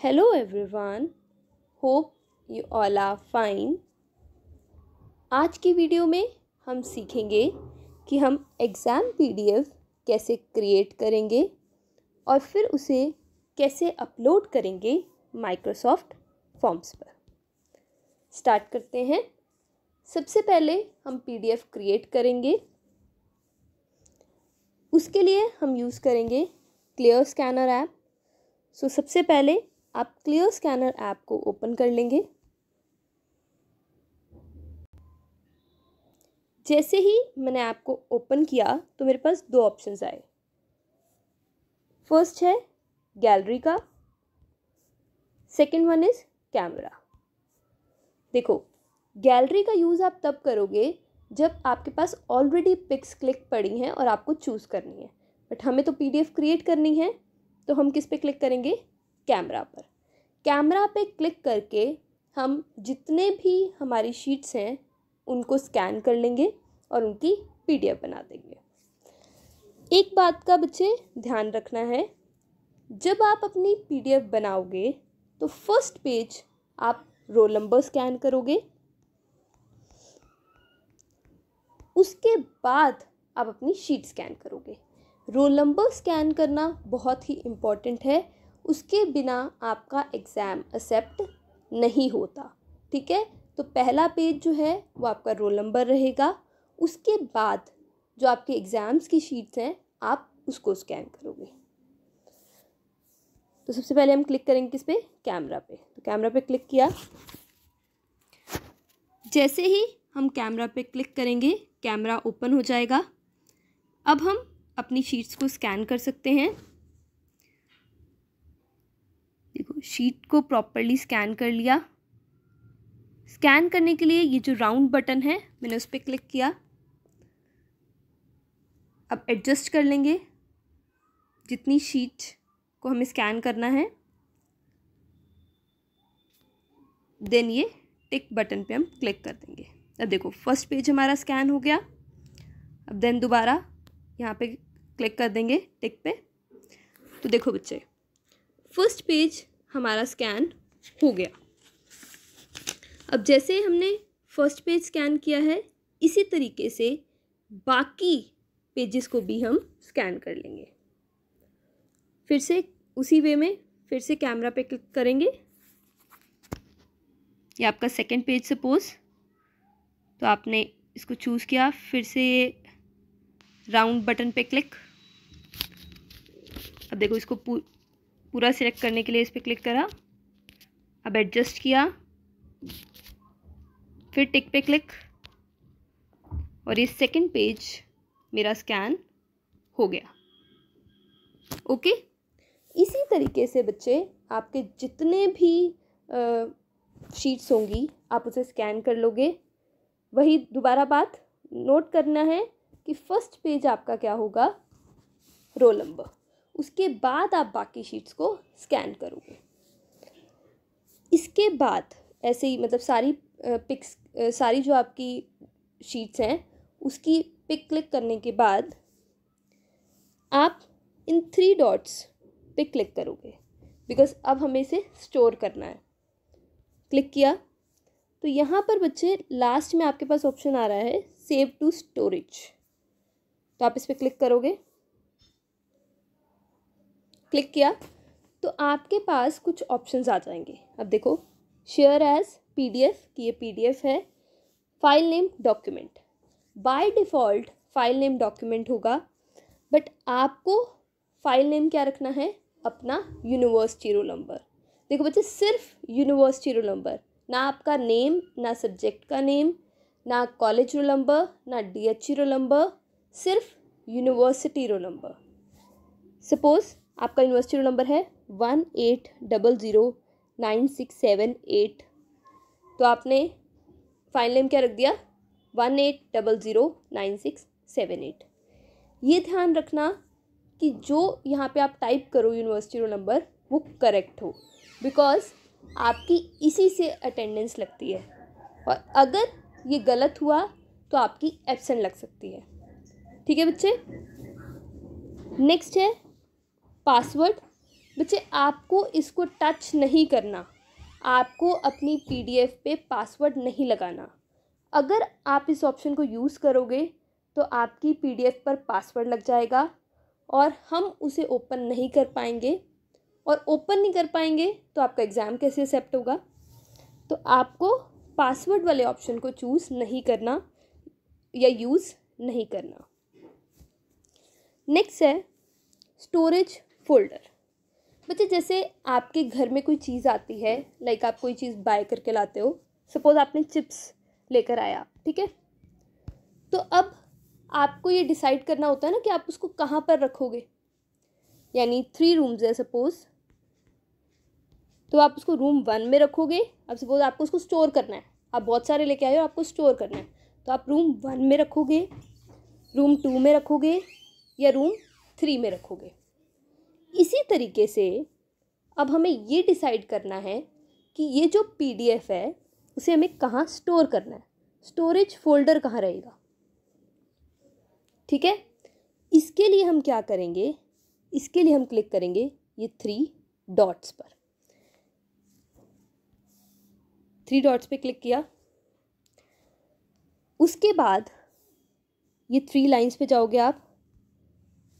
Hello everyone, hope you all are fine. आज की video में हम सीखेंगे कि हम एग्ज़ाम पीडीएफ कैसे क्रिएट करेंगे और फिर उसे कैसे अपलोड करेंगे माइक्रोसॉफ्ट फॉर्म्स पर स्टार्ट करते हैं सबसे पहले हम पीडीएफ क्रिएट करेंगे उसके लिए हम यूज़ करेंगे क्लियर स्कैनर ऐप सो सबसे पहले आप क्लियर स्कैनर ऐप को ओपन कर लेंगे जैसे ही मैंने ऐप को ओपन किया तो मेरे पास दो ऑप्शंस आए फर्स्ट है गैलरी का सेकंड वन इज़ कैमरा देखो गैलरी का यूज़ आप तब करोगे जब आपके पास ऑलरेडी पिक्स क्लिक पड़ी हैं और आपको चूज़ करनी है बट हमें तो पीडीएफ क्रिएट करनी है तो हम किस पे क्लिक करेंगे कैमरा पर कैमरा पे क्लिक करके हम जितने भी हमारी शीट्स हैं उनको स्कैन कर लेंगे और उनकी पीडीएफ बना देंगे एक बात का बच्चे ध्यान रखना है जब आप अपनी पीडीएफ बनाओगे तो फर्स्ट पेज आप रोल नंबर स्कैन करोगे उसके बाद आप अपनी शीट स्कैन करोगे रोल नंबर स्कैन करना बहुत ही इम्पॉर्टेंट है उसके बिना आपका एग्ज़ाम एक्सेप्ट नहीं होता ठीक है तो पहला पेज जो है वो आपका रोल नंबर रहेगा उसके बाद जो आपके एग्ज़ाम्स की शीट्स हैं आप उसको स्कैन करोगे तो सबसे पहले हम क्लिक करेंगे किस पे कैमरा पे तो कैमरा पे क्लिक किया जैसे ही हम कैमरा पे क्लिक करेंगे कैमरा ओपन हो जाएगा अब हम अपनी शीट्स को स्कैन कर सकते हैं शीट को प्रॉपरली स्कैन कर लिया स्कैन करने के लिए ये जो राउंड बटन है मैंने उस पर क्लिक किया अब एडजस्ट कर लेंगे जितनी शीट को हमें स्कैन करना है देन ये टिक बटन पे हम क्लिक कर देंगे अब देखो फर्स्ट पेज हमारा स्कैन हो गया अब देन दोबारा यहाँ पे क्लिक कर देंगे टिक पे तो देखो बच्चे फर्स्ट पेज हमारा स्कैन हो गया अब जैसे हमने फर्स्ट पेज स्कैन किया है इसी तरीके से बाकी पेजेस को भी हम स्कैन कर लेंगे फिर से उसी वे में फिर से कैमरा पे क्लिक करेंगे ये आपका सेकंड पेज सपोज तो आपने इसको चूज़ किया फिर से ये राउंड बटन पे क्लिक अब देखो इसको पूरा सिलेक्ट करने के लिए इस पर क्लिक करा अब एडजस्ट किया फिर टिक पे क्लिक और ये सेकंड पेज मेरा स्कैन हो गया ओके इसी तरीके से बच्चे आपके जितने भी शीट्स होंगी आप उसे स्कैन कर लोगे वही दोबारा बात नोट करना है कि फर्स्ट पेज आपका क्या होगा रोल नंबर उसके बाद आप बाकी शीट्स को स्कैन करोगे इसके बाद ऐसे ही मतलब सारी पिक्स सारी जो आपकी शीट्स हैं उसकी पिक क्लिक करने के बाद आप इन थ्री डॉट्स पे क्लिक करोगे बिकॉज अब हमें इसे स्टोर करना है क्लिक किया तो यहाँ पर बच्चे लास्ट में आपके पास ऑप्शन आ रहा है सेव टू स्टोरेज तो आप इस पर क्लिक करोगे क्लिक किया तो आपके पास कुछ ऑप्शंस आ जाएंगे अब देखो शेयर एज पीडीएफ कि ये पीडीएफ है file name document by default file name document होगा बट आपको फाइल नेम क्या रखना है अपना यूनिवर्सिटी रोल नंबर देखो बच्चे सिर्फ यूनिवर्सिटी रोल नंबर ना आपका नेम ना सब्जेक्ट का नेम ना कॉलेज रोल नंबर ना डी एच रोल नंबर सिर्फ यूनिवर्सिटी रोल नंबर सपोज़ आपका यूनिवर्सिटी रोल नंबर है one eight double zero nine six seven eight तो आपने फाइनल नेम क्या रख दिया one eight double zero nine six seven eight ये ध्यान रखना कि जो यहाँ पे आप टाइप करो यूनिवर्सिटी रोल नंबर वो करेक्ट हो बिकॉज आपकी इसी से अटेंडेंस लगती है और अगर ये गलत हुआ तो आपकी एब्सेंट लग सकती है ठीक है बच्चे नेक्स्ट है पासवर्ड बच्चे आपको इसको टच नहीं करना आपको अपनी पीडीएफ पे पासवर्ड नहीं लगाना अगर आप इस ऑप्शन को यूज़ करोगे तो आपकी पीडीएफ पर पासवर्ड लग जाएगा और हम उसे ओपन नहीं कर पाएंगे और ओपन नहीं कर पाएंगे तो आपका एग्ज़ाम कैसे एक्सेप्ट होगा तो आपको पासवर्ड वाले ऑप्शन को चूज़ नहीं करना या यूज़ नहीं करना नेक्स्ट है स्टोरेज फोल्डर बच्चे जैसे आपके घर में कोई चीज़ आती है लाइक आप कोई चीज़ बाय करके लाते हो सपोज़ आपने चिप्स लेकर आया ठीक है तो अब आपको ये डिसाइड करना होता है ना कि आप उसको कहाँ पर रखोगे यानी थ्री रूम्स है सपोज़ तो आप उसको रूम वन में रखोगे अब सपोज़ आपको उसको स्टोर करना है आप बहुत सारे लेके आए हो आपको स्टोर करना है तो आप रूम वन में रखोगे रूम टू में रखोगे या रूम थ्री में रखोगे इसी तरीके से अब हमें ये डिसाइड करना है कि ये जो पीडीएफ है उसे हमें कहाँ स्टोर करना है स्टोरेज फोल्डर कहाँ रहेगा ठीक है इसके लिए हम क्या करेंगे इसके लिए हम क्लिक करेंगे ये थ्री डॉट्स पर थ्री डॉट्स पे क्लिक किया उसके बाद ये थ्री लाइंस पे जाओगे आप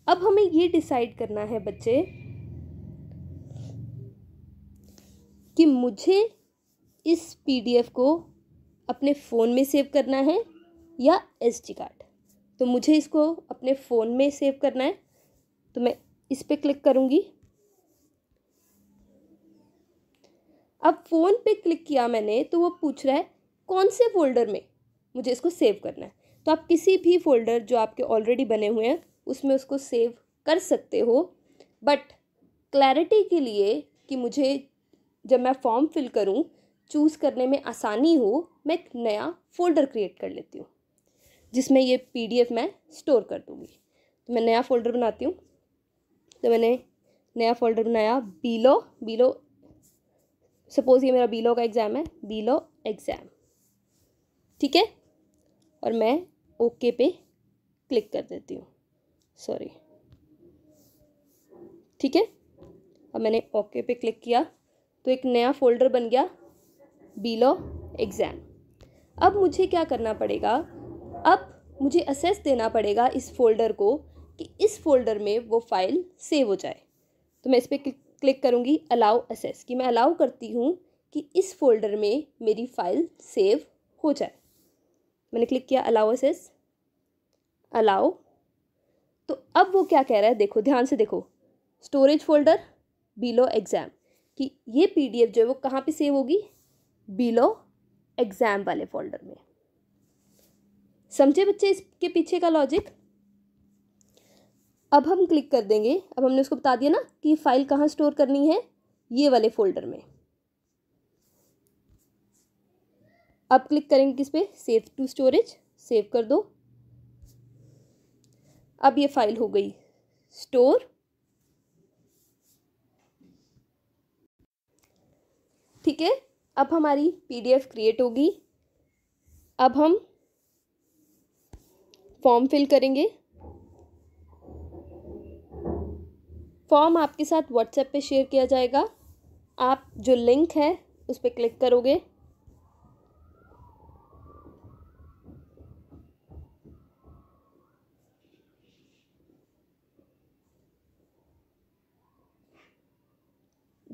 अब हमें ये डिसाइड करना है बच्चे कि मुझे इस पीडीएफ को अपने फ़ोन में सेव करना है या एस कार्ड तो मुझे इसको अपने फ़ोन में सेव करना है तो मैं इस पर क्लिक करूँगी अब फ़ोन पे क्लिक किया मैंने तो वो पूछ रहा है कौन से फ़ोल्डर में मुझे इसको सेव करना है तो आप किसी भी फ़ोल्डर जो आपके ऑलरेडी बने हुए हैं उसमें उसको सेव कर सकते हो बट क्लैरिटी के लिए कि मुझे जब मैं फॉर्म फिल करूँ चूज़ करने में आसानी हो मैं एक नया फ़ोल्डर क्रिएट कर लेती हूँ जिसमें ये पीडीएफ मैं स्टोर कर दूँगी तो मैं नया फ़ोल्डर बनाती हूँ तो मैंने नया फ़ोल्डर बनाया बीलो बीलो सपोज़ ये मेरा बीलो का एग्ज़ाम है बीलो एग्ज़ाम ठीक है और मैं ओके पे क्लिक कर देती हूँ सॉरी ठीक है अब मैंने ओके पे क्लिक किया तो एक नया फोल्डर बन गया बिलो एग्ज़ाम अब मुझे क्या करना पड़ेगा अब मुझे असेस देना पड़ेगा इस फोल्डर को कि इस फोल्डर में वो फाइल सेव हो जाए तो मैं इस पर क्लिक करूँगी अलाउ असेस कि मैं अलाउ करती हूँ कि इस फोल्डर में मेरी फ़ाइल सेव हो जाए मैंने क्लिक किया अलाउ असेस अलाउ तो अब वो क्या कह रहा है देखो ध्यान से देखो स्टोरेज फोल्डर बिलो एग्ज़ाम कि ये पीडीएफ जो है वो कहाँ पे सेव होगी बिलो एग्ज़ाम वाले फोल्डर में समझे बच्चे इसके पीछे का लॉजिक अब हम क्लिक कर देंगे अब हमने उसको बता दिया ना कि फाइल कहाँ स्टोर करनी है ये वाले फोल्डर में अब क्लिक करेंगे किस पे सेव टू स्टोरेज सेव कर दो अब ये फाइल हो गई स्टोर ठीक है अब हमारी पीडीएफ क्रिएट होगी अब हम फॉर्म फिल करेंगे फॉर्म आपके साथ व्हाट्सएप पे शेयर किया जाएगा आप जो लिंक है उस पर क्लिक करोगे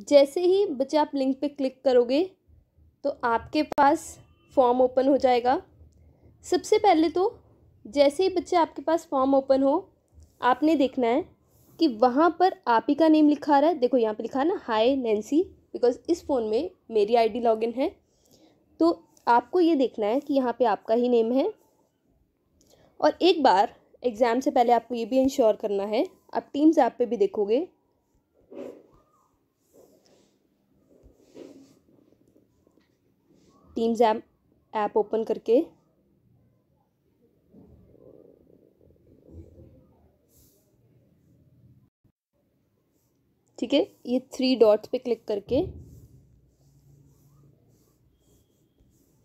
जैसे ही बच्चे आप लिंक पे क्लिक करोगे तो आपके पास फॉर्म ओपन हो जाएगा सबसे पहले तो जैसे ही बच्चे आपके पास फॉर्म ओपन हो आपने देखना है कि वहाँ पर आप ही का नेम लिखा रहा है देखो यहाँ पे लिखा है ना हाय नैन्सी बिकॉज इस फ़ोन में मेरी आईडी लॉगिन है तो आपको ये देखना है कि यहाँ पे आपका ही नेम है और एक बार एग्ज़ाम से पहले आपको ये भी इंश्योर करना है आप टीम्स ऐप पे भी देखोगे टीम्स ऐप ऐप ओपन करके ठीक है ये थ्री डॉट्स पे क्लिक करके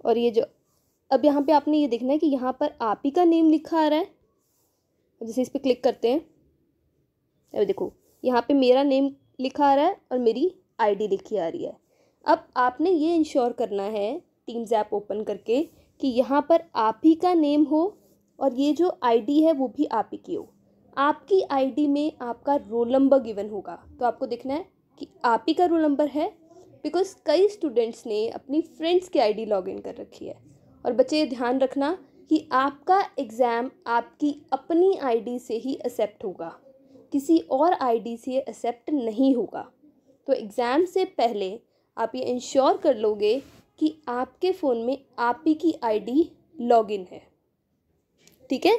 और ये जो अब यहाँ पे आपने ये देखना है कि यहाँ पर आप ही का नेम लिखा आ रहा है जैसे इस पर क्लिक करते हैं अब देखो यहाँ पे मेरा नेम लिखा आ रहा है और मेरी आईडी लिखी आ रही है अब आपने ये इंश्योर करना है टीम्स ऐप ओपन करके कि यहाँ पर आप ही का नेम हो और ये जो आईडी है वो भी आप ही की हो आपकी आईडी में आपका रोल नंबर गिवन होगा तो आपको देखना है कि आप ही का रोल नंबर है बिकॉज कई स्टूडेंट्स ने अपनी फ्रेंड्स की आईडी लॉगिन कर रखी है और बच्चे ध्यान रखना कि आपका एग्ज़ाम आपकी अपनी आईडी से ही एक्सेप्ट होगा किसी और आईडी से एक्सेप्ट नहीं होगा तो एग्ज़ाम से पहले आप ये इंश्योर कर लोगे कि आपके फ़ोन में आप ही की आईडी लॉगिन है ठीक है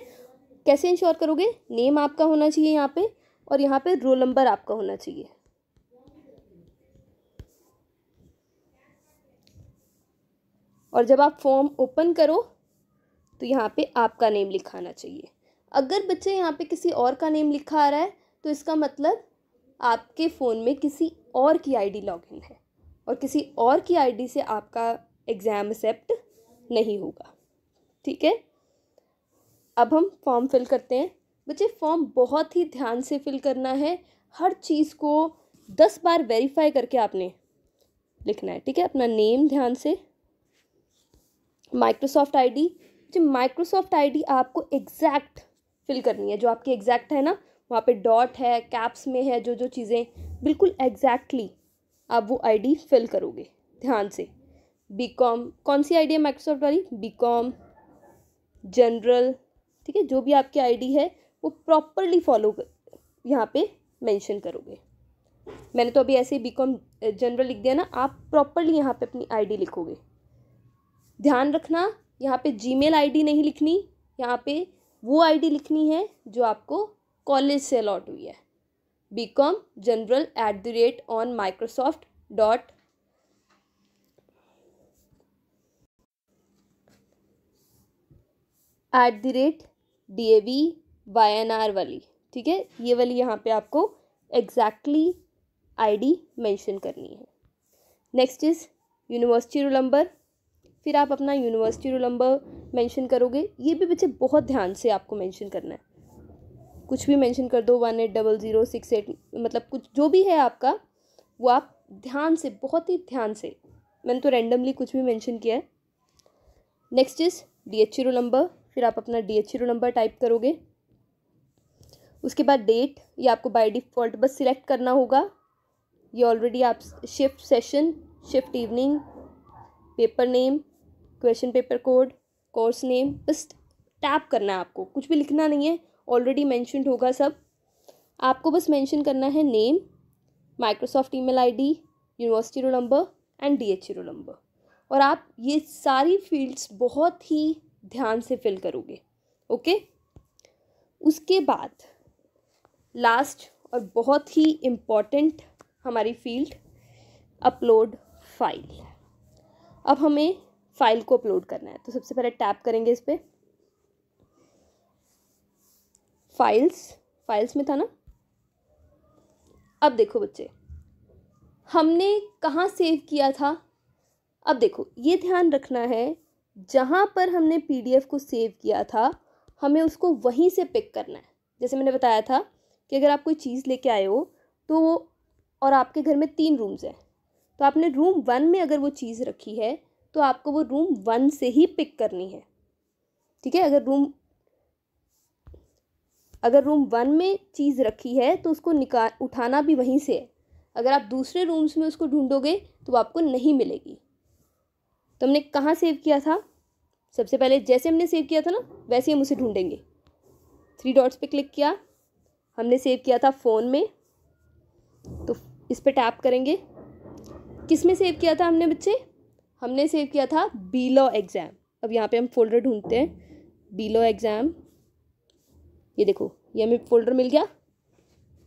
कैसे इंश्योर करोगे नेम आपका होना चाहिए यहाँ पे और यहाँ पे रोल नंबर आपका होना चाहिए और जब आप फॉर्म ओपन करो तो यहाँ पे आपका नेम लिखाना चाहिए अगर बच्चे यहाँ पे किसी और का नेम लिखा आ रहा है तो इसका मतलब आपके फ़ोन में किसी और की आईडी लॉगिन है और किसी और की आईडी से आपका एग्ज़ाम एक्सेप्ट नहीं होगा ठीक है अब हम फॉर्म फिल करते हैं बच्चे फॉर्म बहुत ही ध्यान से फिल करना है हर चीज़ को दस बार वेरीफाई करके आपने लिखना है ठीक है अपना नेम ध्यान से माइक्रोसॉफ्ट आईडी जो माइक्रोसॉफ्ट आईडी आपको एग्जैक्ट फिल करनी है जो आपकी एग्जैक्ट है ना वहाँ पे डॉट है कैप्स में है जो जो चीज़ें बिल्कुल एग्जैक्टली आप वो आईडी फिल करोगे ध्यान से बीकॉम कौन सी आईडी है माइक्रोसॉफ्ट वाली बीकॉम जनरल ठीक है जो भी आपकी आईडी है वो प्रॉपरली फॉलो यहाँ पे मेंशन करोगे मैंने तो अभी ऐसे ही बीकॉम जनरल लिख दिया ना आप प्रॉपरली यहाँ पे अपनी आईडी लिखोगे ध्यान रखना यहाँ पे जीमेल आईडी नहीं लिखनी यहाँ पे वो आईडी लिखनी है जो आपको कॉलेज से अलॉट हुई है B com general at the rate on Microsoft dot at the rate D A V Y N R वाली ठीक है ये वाली यहाँ पे आपको एग्जैक्टली आईडी मेंशन करनी है next is university roll number फिर आप अपना यूनिवर्सिटी रोल नंबर मेंशन करोगे ये भी बच्चे बहुत ध्यान से आपको मेंशन करना है कुछ भी मेंशन कर दो one eight double zero six eight मतलब कुछ जो भी है आपका वो आप ध्यान से बहुत ही ध्यान से मैंने तो रैंडमली कुछ भी मेंशन किया है next is D H roll number फिर आप अपना D H roll number type करोगे उसके बाद डेट ये आपको बाय डिफ़ॉल्ट बस सिलेक्ट करना होगा ये ऑलरेडी आप shift session shift evening paper name question paper code course name बस टैप करना है आपको कुछ भी लिखना नहीं है ऑलरेडी मैंशनड होगा सब आपको बस मैंशन करना है name Microsoft I D university roll number and D H roll number और आप ये सारी फील्ड्स बहुत ही ध्यान से फिल करोगे ओके उसके बाद लास्ट और बहुत ही इम्पॉर्टेंट हमारी फील्ड अपलोड फाइल अब हमें फ़ाइल को अपलोड करना है तो सबसे पहले टैप करेंगे इस पर फाइल्स फाइल्स में था ना अब देखो बच्चे हमने कहाँ सेव किया था अब देखो ये ध्यान रखना है जहाँ पर हमने पीडीएफ को सेव किया था हमें उसको वहीं से पिक करना है जैसे मैंने बताया था कि अगर आप कोई चीज़ लेके आए हो तो वो और आपके घर में तीन रूम्स हैं तो आपने रूम वन में अगर वो चीज़ रखी है तो आपको वो रूम वन से ही पिक करनी है ठीक है अगर रूम अगर रूम वन में चीज़ रखी है तो उसको निकाल उठाना भी वहीं से है अगर आप दूसरे रूम्स में उसको ढूंढोगे तो आपको नहीं मिलेगी तो हमने कहाँ सेव किया था सबसे पहले जैसे हमने सेव किया था ना वैसे हम उसे ढूंढेंगे थ्री डॉट्स पे क्लिक किया हमने सेव किया था फ़ोन में तो इस पर टैप करेंगे किस में सेव किया था हमने बच्चे हमने सेव किया था बीलो एग्ज़ाम अब यहाँ पे हम फोल्डर ढूंढते हैं बीलो एग्ज़ाम ये देखो ये हमें फोल्डर मिल गया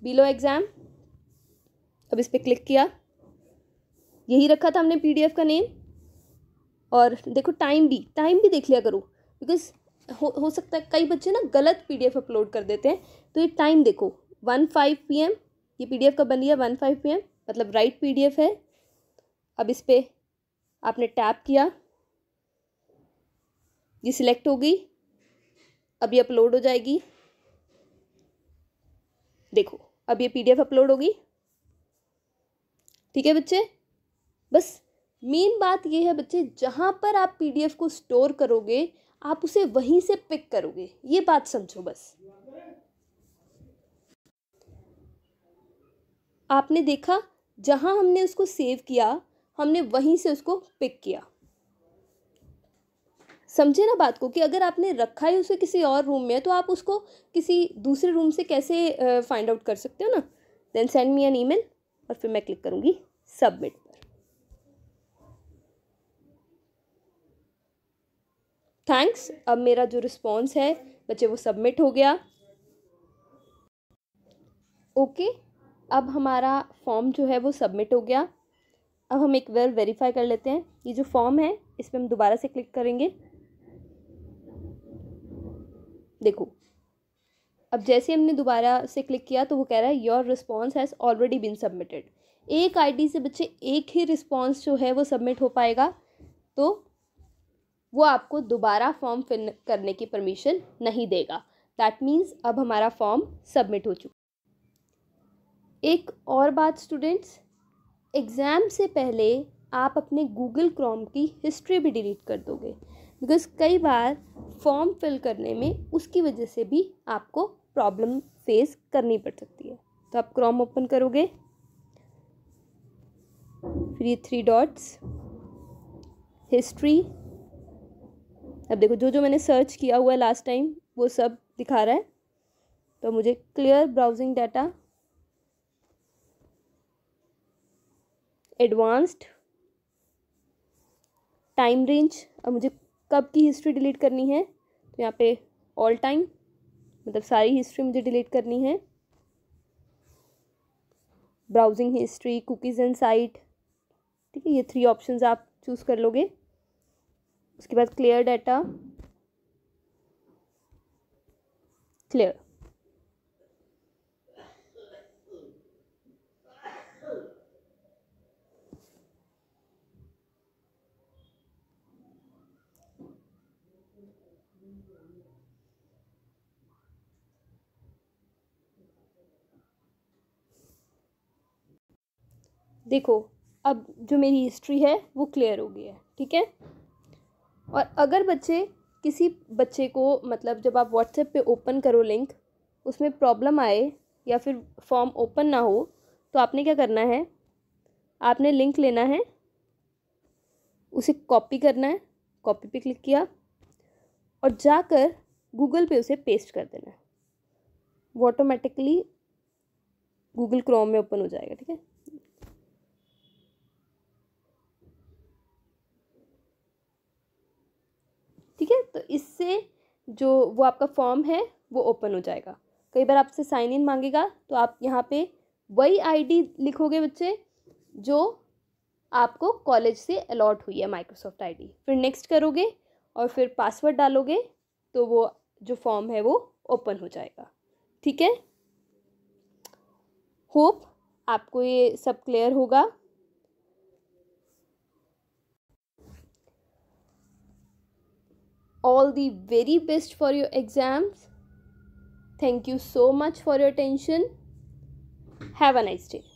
बिलो एग्ज़ाम अब इस पर क्लिक किया यही रखा था हमने पीडीएफ का नेम और देखो टाइम भी टाइम भी देख लिया करो बिकॉज हो हो सकता है कई बच्चे ना गलत पीडीएफ अपलोड कर देते हैं तो ये टाइम देखो वन फाइव पी एम ये पी डी एफ का बन गया वन फाइव पी एम मतलब राइट पी डी एफ है अब इस पर आपने टैप किया ये सिलेक्ट हो गई अब ये अपलोड हो जाएगी देखो अब ये पीडीएफ अपलोड होगी ठीक है बच्चे बस मेन बात ये है बच्चे जहाँ पर आप पीडीएफ को स्टोर करोगे आप उसे वहीं से पिक करोगे ये बात समझो बस आपने देखा जहाँ हमने उसको सेव किया हमने वहीं से उसको पिक किया समझे ना बात को कि अगर आपने रखा है उसे किसी और रूम में तो आप उसको किसी दूसरे रूम से कैसे फाइंड आउट कर सकते हो ना then send me N E और फिर मैं क्लिक करूँगी सबमिट पर थैंक्स अब मेरा जो रिस्पॉन्स है बच्चे वो सबमिट हो गया ओके okay, अब हमारा फॉर्म जो है वो सबमिट हो गया अब हम एक बार वेरीफाई कर लेते हैं ये जो फॉर्म है इस पर हम दोबारा से क्लिक करेंगे देखो अब जैसे हमने दोबारा से क्लिक किया तो वो कह रहा है your response has already been submitted एक आईडी से बच्चे एक ही रिस्पॉन्स जो है वो सबमिट हो पाएगा तो वो आपको दोबारा फॉर्म फिल करने की परमिशन नहीं देगा दैट मीन्स अब हमारा फॉर्म सबमिट हो चुका एक और बात स्टूडेंट्स एग्ज़ाम से पहले आप अपने गूगल क्रोम की हिस्ट्री भी डिलीट कर दोगे बिकॉज़ कई बार फॉर्म फिल करने में उसकी वजह से भी आपको प्रॉब्लम फेस करनी पड़ सकती है तो आप क्रॉम ओपन करोगे फिर ये थ्री डॉट्स हिस्ट्री अब देखो जो जो मैंने सर्च किया हुआ है लास्ट टाइम वो सब दिखा रहा है तो मुझे clear browsing data advanced time range अब मुझे कब की हिस्ट्री डिलीट करनी है तो यहाँ पे ऑल टाइम मतलब सारी हिस्ट्री मुझे डिलीट करनी है browsing history cookies and site ठीक है ये थ्री ऑप्शंस आप चूज़ कर लोगे उसके बाद क्लियर डाटा क्लियर देखो अब जो मेरी हिस्ट्री है वो क्लियर हो गई है ठीक है और अगर बच्चे किसी बच्चे को मतलब जब आप व्हाट्सएप पे ओपन करो लिंक उसमें प्रॉब्लम आए या फिर फॉर्म ओपन ना हो तो आपने क्या करना है आपने लिंक लेना है उसे कॉपी करना है कॉपी पे क्लिक किया और जाकर गूगल पे उसे पेस्ट कर देना है वो ऑटोमेटिकली गूगल क्रोम में ओपन हो जाएगा ठीक है ठीक है तो इससे जो वो आपका फॉर्म है वो ओपन हो जाएगा कई बार आपसे साइन इन मांगेगा तो आप यहाँ पे वही आईडी लिखोगे बच्चे जो आपको कॉलेज से अलॉट हुई है माइक्रोसॉफ्ट आईडी फिर नेक्स्ट करोगे और फिर पासवर्ड डालोगे तो वो जो फॉर्म है वो ओपन हो जाएगा ठीक है होप आपको ये सब क्लियर होगा all the very best for your exams. Thank you so much for your attention. Have a nice day.